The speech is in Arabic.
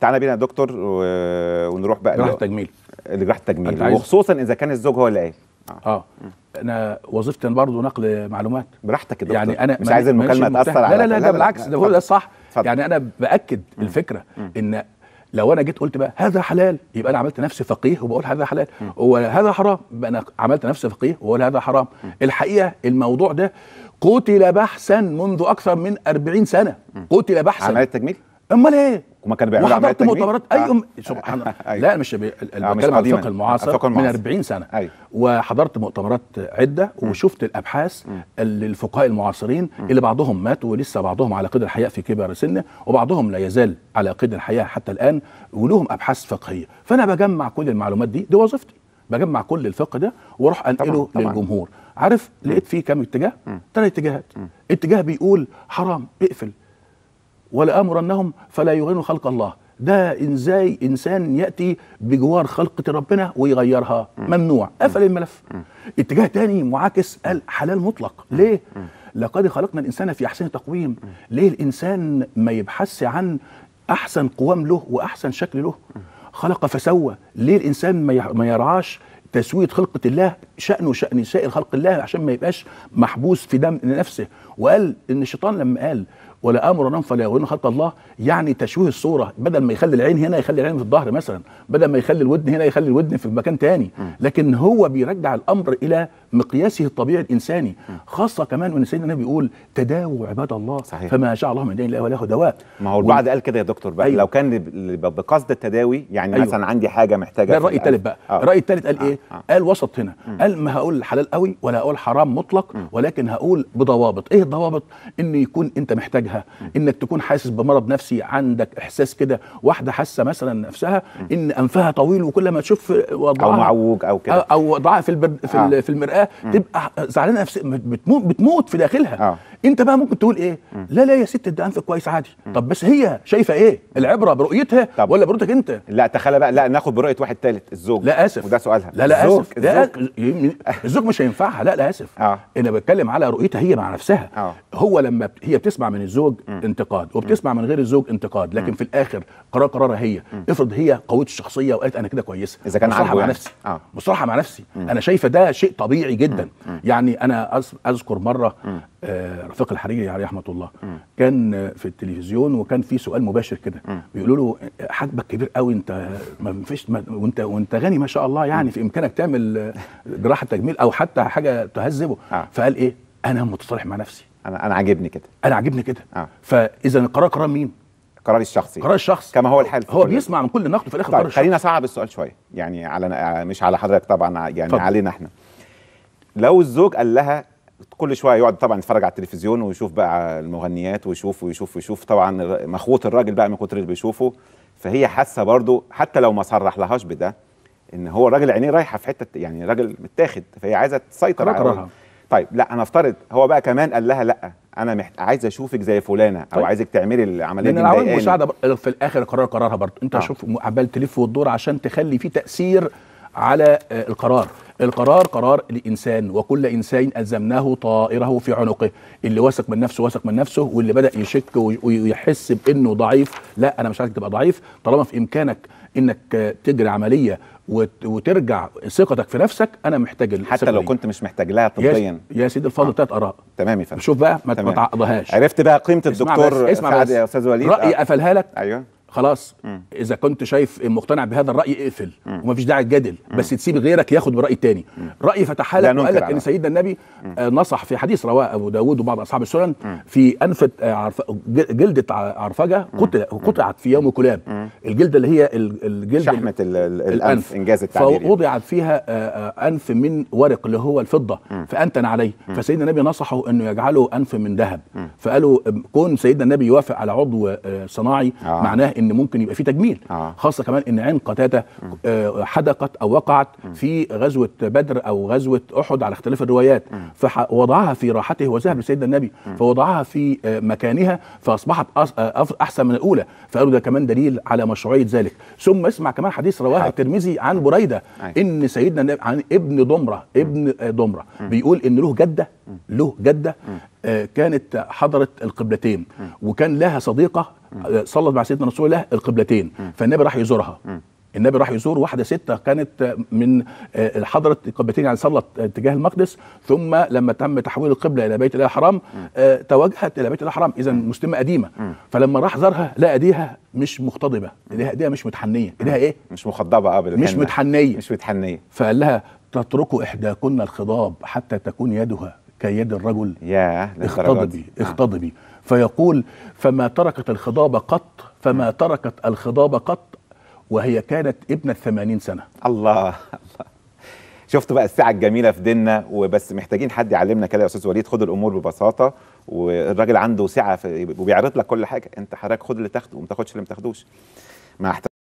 تعالى بينا يا دكتور ونروح بقى جراحه التجميل آه، جراحه التجميل وخصوصا اذا كان الزوج هو اللي قايل اه, آه. انا وظيفتي برضه نقل معلومات براحتك يا دكتور يعني انا مش عايز المكالمه تاثر على لا لا لا, ده بالعكس ده هو ده الصح يعني انا باكد مم. الفكره مم. ان لو انا جيت قلت بقى هذا حلال يبقى انا عملت نفسي فقيه وبقول هذا حلال وهذا حرام يبقى انا عملت نفسي فقيه وبقول هذا حرام م. الحقيقه الموضوع ده قتل بحثا منذ اكثر من 40 سنه قتل بحثا عمليه تجميل امال ايه هما كانوا بيعملوا وحضرت مؤتمرات آه. اي سبحان الله أيوة. لا آه، مش بتكلم عن الفقه المعاصر آه، من 40 سنه أيوه. وحضرت مؤتمرات عده وشفت الابحاث اللي الفقهاء المعاصرين اللي بعضهم مات ولسه بعضهم على قيد الحياه في كبر سنه وبعضهم لا يزال على قيد الحياه حتى الان ولهم ابحاث فقهيه فانا بجمع كل المعلومات دي دي وظيفتي بجمع كل الفقه ده واروح انقله طبعًا للجمهور طبعًا. عارف لقيت فيه كام اتجاه ثلاث اتجاهات اتجاه بيقول حرام اقفل ولامرنهم فلا يغنوا خلق الله ده ازاي انسان ياتي بجوار خلقه ربنا ويغيرها ممنوع قفل الملف اتجاه تاني معاكس قال حلال مطلق ليه لقد خلقنا الانسان في احسن تقويم ليه الانسان ما يبحث عن احسن قوام له واحسن شكل له خلق فسوى ليه الانسان ما يرعاش تسويه خلقه الله شانه شان سائر خلق الله عشان ما يبقاش محبوس في دم نفسه وقال ان الشيطان لما قال ولا امرا فلا يغوين خلق الله يعني تشويه الصوره بدل ما يخلي العين هنا يخلي العين في الظهر مثلا بدل ما يخلي الودن هنا يخلي الودن في مكان تاني لكن هو بيرجع الامر الى مقياسه الطبيعي الانساني خاصه كمان ان سيدنا النبي بيقول تداووا عباد الله صحيح. فما شاء الله من دين لا وله دواء ما هو البعض و... قال كده يا دكتور بقى أيوه. لو كان بقصد التداوي يعني أيوه. مثلا عندي حاجه محتاجه ده الراي الثالث بقى آه. الراي الثالث قال آه. ايه آه. قال وسط هنا م. قال ما هقول حلال قوي ولا هقول حرام مطلق م. ولكن هقول بضوابط ايه الضوابط ان يكون انت محتاجها م. انك تكون حاسس بمرض نفسي عندك احساس كده واحده حاسه مثلا نفسها ان انفها طويل وكل ما تشوف وضعها او معوج او كده او وضعها في البر... في, آه. في المرآة بقى تبقى زعلانه نفسيا بتموت في داخلها آه. انت بقى ممكن تقول ايه لا لا يا ست ده انفك كويس عادي طب بس هي شايفه ايه العبره برؤيتها طب. ولا برؤيتك انت لا تخيل بقى لا ناخد برؤيه واحد ثالث الزوج لا اسف وده سؤالها لا لا الزوج. اسف الزوج. الزوج مش هينفعها لا لا اسف آه. انا بتكلم على رؤيتها هي مع نفسها آه. هو لما هي بتسمع من الزوج م. انتقاد وبتسمع م. من غير الزوج انتقاد لكن م. في الاخر قرار قرارها هي م. افرض هي قويه الشخصيه وقالت انا كده كويسه اذا كان مصالحه يعني. آه. مع نفسي آه. مع نفسي انا شايفه ده شيء طبيعي جدا يعني انا اذكر مره الفقه الحريري عليه رحمه الله م. كان في التلفزيون وكان في سؤال مباشر كده بيقولوا له حجمك كبير قوي انت ما فيش وانت وانت غني ما شاء الله يعني في امكانك تعمل جراحه تجميل او حتى حاجه تهذبه آه. فقال ايه انا متصالح مع نفسي انا انا عاجبني كده انا عاجبني كده آه. فاذا القرار قرار مين قراري الشخصي قرار الشخص كما هو الحال هو بيسمع من كل نقد في الاخر طيب قرار خلينا صعب السؤال شويه يعني على مش على حضرتك طبعا يعني فضل. علينا احنا لو الزوج قال لها كل شويه يقعد طبعا يتفرج على التلفزيون ويشوف بقى المغنيات ويشوف ويشوف ويشوف طبعا مخوط الراجل بقى من كتر اللي بيشوفه فهي حاسه برضو حتى لو ما صرح لهاش بده ان هو الراجل عينيه رايحه في حته يعني راجل متاخد فهي عايزه تسيطر على طيب لا انا افترض هو بقى كمان قال لها لا انا محت... عايز اشوفك زي فلانه او طيب. عايزك تعملي العمليه دي لان المساعده في الاخر قرار قرارها برضه انت آه. شوف عمال تلف وتدور عشان تخلي في تاثير على آه، القرار القرار قرار لإنسان وكل إنسان ألزمناه طائره في عنقه اللي واثق من نفسه واثق من نفسه واللي بدأ يشك ويحس بأنه ضعيف لا أنا مش عايزك تبقى ضعيف طالما في إمكانك انك تجري عمليه وترجع ثقتك في نفسك انا محتاج حتى لو كنت مش محتاج لها طبيا يا سيدي الفاضل آه. ثلاث اراء تمام يا فندم شوف بقى ما تعقدهاش عرفت بقى قيمه الدكتور اسمع بس, اسمع بس. يا استاذ وليد رايي آه. قفلها لك ايوه خلاص م. اذا كنت شايف مقتنع بهذا الراي اقفل ومفيش داعي تجادل بس تسيب غيرك ياخد براي تاني راي فتح لك وقال لك ان سيدنا النبي آه نصح في حديث رواه ابو داود وبعض اصحاب السنن في انف آه، عرف... جلده عرفجه قتل... قطعت في يوم كلاب الجلده اللي هي الجلد شحمه ال... الانف, الأنف. انجاز التعبير يعني. فوضعت فيها آه، آه، انف من ورق اللي هو الفضه فانتن عليه فسيدنا النبي نصحه انه يجعله انف من ذهب فقالوا كون سيدنا النبي يوافق على عضو صناعي معناه ان ان ممكن يبقى في تجميل آه. خاصه كمان ان عين قتاده آه حدقت او وقعت م. في غزوه بدر او غزوه احد على اختلاف الروايات م. فوضعها في راحته وذهب لسيدنا النبي م. فوضعها في آه، مكانها فاصبحت آه، احسن من الاولى فقالوا ده كمان دليل على مشروعيه ذلك ثم اسمع كمان حديث رواه الترمذي عن بريده أي. أيوة. ان سيدنا النبي عن ابن ضمره ابن آه، ضمره بيقول ان له جده له جده كانت حضرت القبلتين وكان لها صديقه صلت مع سيدنا رسول الله القبلتين فالنبي راح يزورها النبي راح يزور واحده سته كانت من آه، حضره القبلتين يعني صلت اتجاه آه، المقدس ثم لما تم تحويل القبله الى بيت الله الحرام آه، توجهت الى بيت الله الحرام اذا مسلمه قديمه فلما راح زارها لقى ايديها مش مقتضبه ايديها ايديها مش متحنيه ايديها ايه مش مخضبه اه مش متحنيه مش متحنيه فقال لها تترك احداكن الخضاب حتى تكون يدها كيد الرجل ياه اختضبي اختضبي آه. فيقول فما تركت الخضاب قط فما تركت الخضاب قط وهي كانت ابنة ثمانين سنة الله الله شفتوا بقى الساعة الجميلة في ديننا وبس محتاجين حد يعلمنا كده يا أستاذ وليد خد الأمور ببساطة والراجل عنده سعة وبيعرض لك كل حاجة أنت حضرتك خد اللي تاخده وما تاخدش اللي ما تاخدوش مع